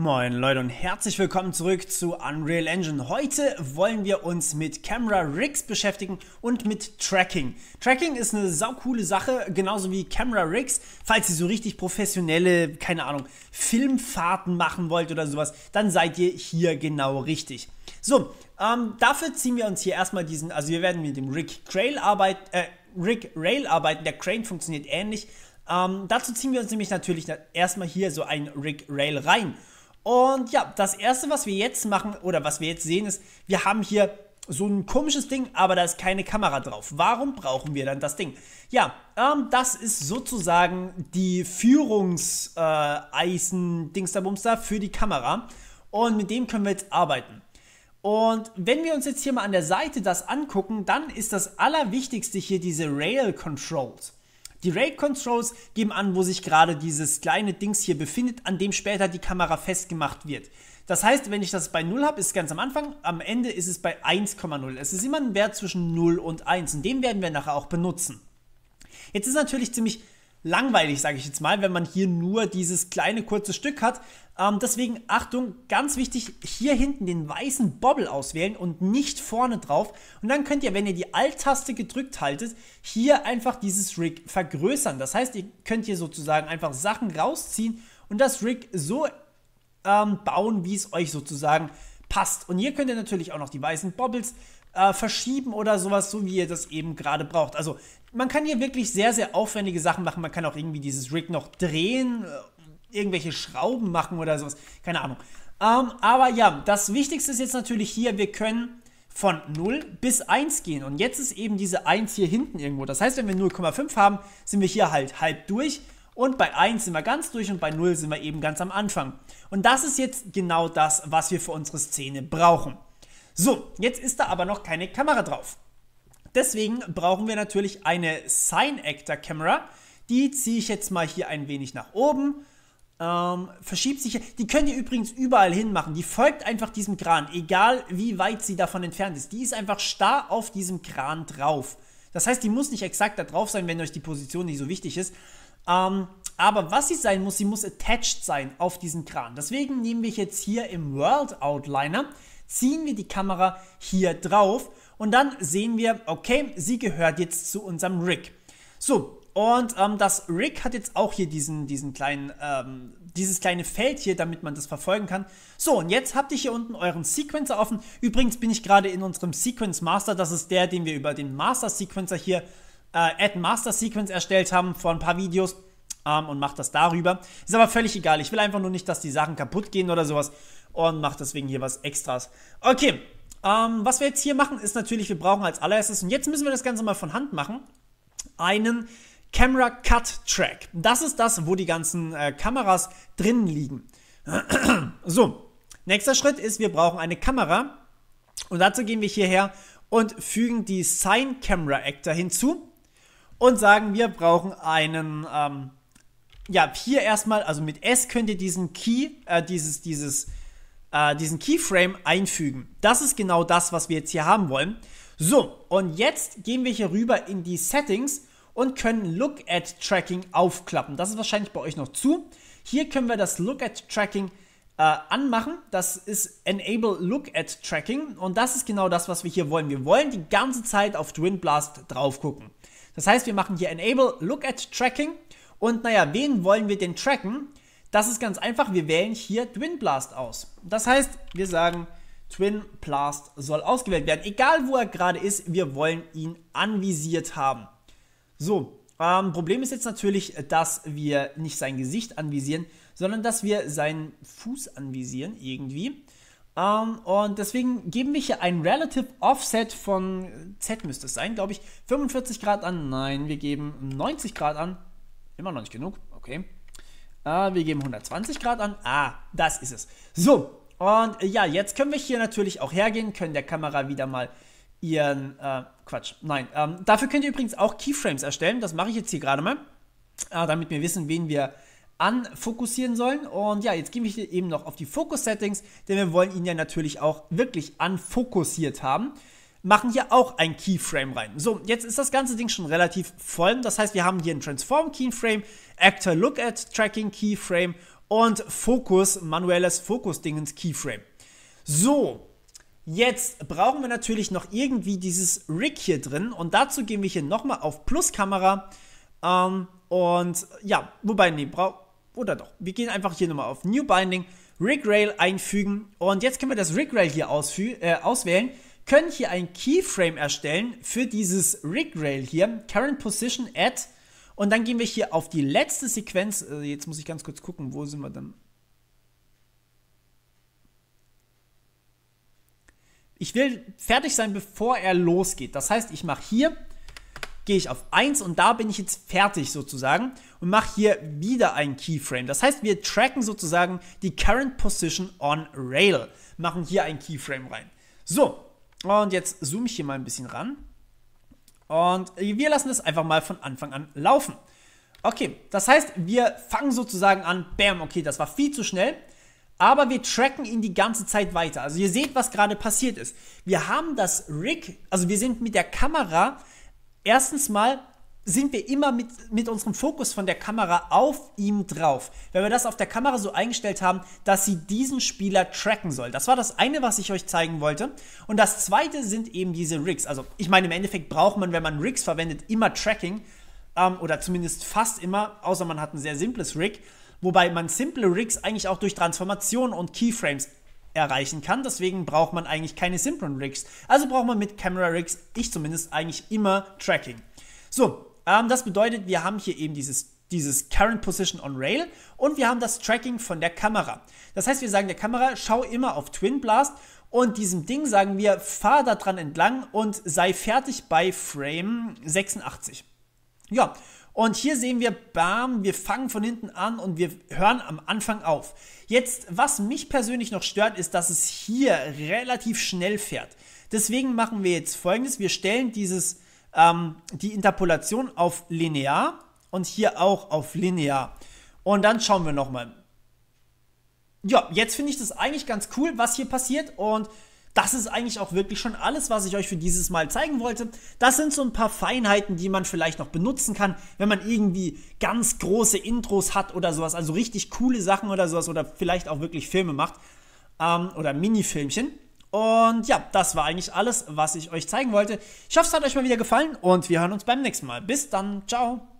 Moin Leute und herzlich willkommen zurück zu Unreal Engine. Heute wollen wir uns mit Camera Rigs beschäftigen und mit Tracking. Tracking ist eine saukoole Sache, genauso wie Camera Rigs. Falls ihr so richtig professionelle, keine Ahnung, Filmfahrten machen wollt oder sowas, dann seid ihr hier genau richtig. So, ähm, dafür ziehen wir uns hier erstmal diesen, also wir werden mit dem Rig Rail arbeiten, äh, Rig Rail arbeiten. Der Crane funktioniert ähnlich. Ähm, dazu ziehen wir uns nämlich natürlich erstmal hier so ein Rig Rail rein. Und ja, das erste, was wir jetzt machen oder was wir jetzt sehen, ist, wir haben hier so ein komisches Ding, aber da ist keine Kamera drauf. Warum brauchen wir dann das Ding? Ja, ähm, das ist sozusagen die Führungseisen, äh, Dingsterbumster für die Kamera. Und mit dem können wir jetzt arbeiten. Und wenn wir uns jetzt hier mal an der Seite das angucken, dann ist das Allerwichtigste hier diese Rail Controls. Die Ray-Controls geben an, wo sich gerade dieses kleine Dings hier befindet, an dem später die Kamera festgemacht wird. Das heißt, wenn ich das bei 0 habe, ist es ganz am Anfang, am Ende ist es bei 1,0. Es ist immer ein Wert zwischen 0 und 1 und den werden wir nachher auch benutzen. Jetzt ist natürlich ziemlich langweilig, sage ich jetzt mal, wenn man hier nur dieses kleine kurze Stück hat, ähm, deswegen Achtung, ganz wichtig, hier hinten den weißen Bobble auswählen und nicht vorne drauf. Und dann könnt ihr, wenn ihr die Alt-Taste gedrückt haltet, hier einfach dieses Rig vergrößern. Das heißt, ihr könnt hier sozusagen einfach Sachen rausziehen und das Rig so ähm, bauen, wie es euch sozusagen passt. Und hier könnt ihr natürlich auch noch die weißen Bobbles äh, verschieben oder sowas, so wie ihr das eben gerade braucht. Also man kann hier wirklich sehr, sehr aufwendige Sachen machen. Man kann auch irgendwie dieses Rig noch drehen äh, irgendwelche Schrauben machen oder sowas. Keine Ahnung. Ähm, aber ja, das Wichtigste ist jetzt natürlich hier, wir können von 0 bis 1 gehen. Und jetzt ist eben diese 1 hier hinten irgendwo. Das heißt, wenn wir 0,5 haben, sind wir hier halt halb durch. Und bei 1 sind wir ganz durch und bei 0 sind wir eben ganz am Anfang. Und das ist jetzt genau das, was wir für unsere Szene brauchen. So, jetzt ist da aber noch keine Kamera drauf. Deswegen brauchen wir natürlich eine Sign Actor kamera Die ziehe ich jetzt mal hier ein wenig nach oben ähm, verschiebt sich. Die könnt ihr übrigens überall hin machen. Die folgt einfach diesem Kran, egal wie weit sie davon entfernt ist. Die ist einfach starr auf diesem Kran drauf. Das heißt, die muss nicht exakt da drauf sein, wenn euch die Position nicht so wichtig ist. Ähm, aber was sie sein muss, sie muss attached sein auf diesen Kran. Deswegen nehmen wir jetzt hier im World Outliner, ziehen wir die Kamera hier drauf und dann sehen wir, okay, sie gehört jetzt zu unserem Rig. So, und ähm, das Rick hat jetzt auch hier diesen, diesen kleinen, ähm, dieses kleine Feld hier, damit man das verfolgen kann. So, und jetzt habt ihr hier unten euren Sequencer offen. Übrigens bin ich gerade in unserem Sequence Master. Das ist der, den wir über den Master Sequencer hier, äh, Add Master Sequence erstellt haben vor ein paar Videos. Ähm, und macht das darüber. Ist aber völlig egal. Ich will einfach nur nicht, dass die Sachen kaputt gehen oder sowas. Und macht deswegen hier was Extras. Okay, ähm, was wir jetzt hier machen, ist natürlich, wir brauchen als allererstes, und jetzt müssen wir das Ganze mal von Hand machen, einen Camera Cut Track. Das ist das, wo die ganzen äh, Kameras drin liegen. so, nächster Schritt ist, wir brauchen eine Kamera. Und dazu gehen wir hierher und fügen die Sign Camera Actor hinzu und sagen, wir brauchen einen, ähm, ja, hier erstmal, also mit S könnt ihr diesen Key, äh, dieses, dieses, äh, diesen Keyframe einfügen. Das ist genau das, was wir jetzt hier haben wollen. So, und jetzt gehen wir hier rüber in die Settings und können Look-at-Tracking aufklappen. Das ist wahrscheinlich bei euch noch zu. Hier können wir das Look-at-Tracking äh, anmachen. Das ist Enable Look-at-Tracking und das ist genau das, was wir hier wollen. Wir wollen die ganze Zeit auf Twin Blast drauf gucken. Das heißt, wir machen hier Enable Look-at-Tracking und naja, wen wollen wir denn tracken? Das ist ganz einfach, wir wählen hier Twin Blast aus. Das heißt, wir sagen, Twin Blast soll ausgewählt werden. Egal wo er gerade ist, wir wollen ihn anvisiert haben. So, ähm, Problem ist jetzt natürlich, äh, dass wir nicht sein Gesicht anvisieren, sondern dass wir seinen Fuß anvisieren irgendwie. Ähm, und deswegen geben wir hier ein Relative Offset von äh, Z müsste es sein, glaube ich. 45 Grad an. Nein, wir geben 90 Grad an. Immer noch nicht genug. Okay. Äh, wir geben 120 Grad an. Ah, das ist es. So. Und äh, ja, jetzt können wir hier natürlich auch hergehen, können der Kamera wieder mal ihren äh, Quatsch. Nein, ähm, dafür könnt ihr übrigens auch Keyframes erstellen. Das mache ich jetzt hier gerade mal, äh, damit wir wissen, wen wir anfokussieren sollen. Und ja, jetzt gehen wir hier eben noch auf die Fokus-Settings, denn wir wollen ihn ja natürlich auch wirklich anfokussiert haben. Machen hier auch ein Keyframe rein. So, jetzt ist das ganze Ding schon relativ voll. Das heißt, wir haben hier ein Transform Keyframe, Actor Look at Tracking Keyframe und Fokus, manuelles Fokus-Dingens Keyframe. So, Jetzt brauchen wir natürlich noch irgendwie dieses Rig hier drin und dazu gehen wir hier nochmal auf Pluskamera ähm, und ja, wobei, nee, braucht, oder doch, wir gehen einfach hier nochmal auf New Binding, Rig Rail einfügen und jetzt können wir das Rig Rail hier äh, auswählen, können hier ein Keyframe erstellen für dieses Rig Rail hier, Current Position Add und dann gehen wir hier auf die letzte Sequenz, äh, jetzt muss ich ganz kurz gucken, wo sind wir dann, Ich will fertig sein, bevor er losgeht. Das heißt, ich mache hier, gehe ich auf 1 und da bin ich jetzt fertig sozusagen und mache hier wieder ein Keyframe. Das heißt, wir tracken sozusagen die Current Position on Rail, machen hier ein Keyframe rein. So, und jetzt zoome ich hier mal ein bisschen ran. Und wir lassen das einfach mal von Anfang an laufen. Okay, das heißt, wir fangen sozusagen an, bam, okay, das war viel zu schnell aber wir tracken ihn die ganze Zeit weiter. Also ihr seht, was gerade passiert ist. Wir haben das Rig, also wir sind mit der Kamera, erstens mal sind wir immer mit, mit unserem Fokus von der Kamera auf ihm drauf. Wenn wir das auf der Kamera so eingestellt haben, dass sie diesen Spieler tracken soll. Das war das eine, was ich euch zeigen wollte. Und das zweite sind eben diese Rigs. Also ich meine, im Endeffekt braucht man, wenn man Rigs verwendet, immer Tracking. Ähm, oder zumindest fast immer, außer man hat ein sehr simples Rig. Wobei man simple Rigs eigentlich auch durch Transformationen und Keyframes erreichen kann. Deswegen braucht man eigentlich keine simplen Rigs. Also braucht man mit Camera Rigs, ich zumindest, eigentlich immer Tracking. So, ähm, das bedeutet, wir haben hier eben dieses, dieses Current Position on Rail und wir haben das Tracking von der Kamera. Das heißt, wir sagen der Kamera, schau immer auf Twin Blast und diesem Ding sagen wir, fahr da dran entlang und sei fertig bei Frame 86. Ja, und hier sehen wir, bam, wir fangen von hinten an und wir hören am Anfang auf. Jetzt, was mich persönlich noch stört, ist, dass es hier relativ schnell fährt. Deswegen machen wir jetzt folgendes. Wir stellen dieses, ähm, die Interpolation auf linear und hier auch auf linear. Und dann schauen wir nochmal. Ja, jetzt finde ich das eigentlich ganz cool, was hier passiert und das ist eigentlich auch wirklich schon alles, was ich euch für dieses Mal zeigen wollte. Das sind so ein paar Feinheiten, die man vielleicht noch benutzen kann, wenn man irgendwie ganz große Intros hat oder sowas, also richtig coole Sachen oder sowas oder vielleicht auch wirklich Filme macht ähm, oder Minifilmchen. Und ja, das war eigentlich alles, was ich euch zeigen wollte. Ich hoffe, es hat euch mal wieder gefallen und wir hören uns beim nächsten Mal. Bis dann, ciao.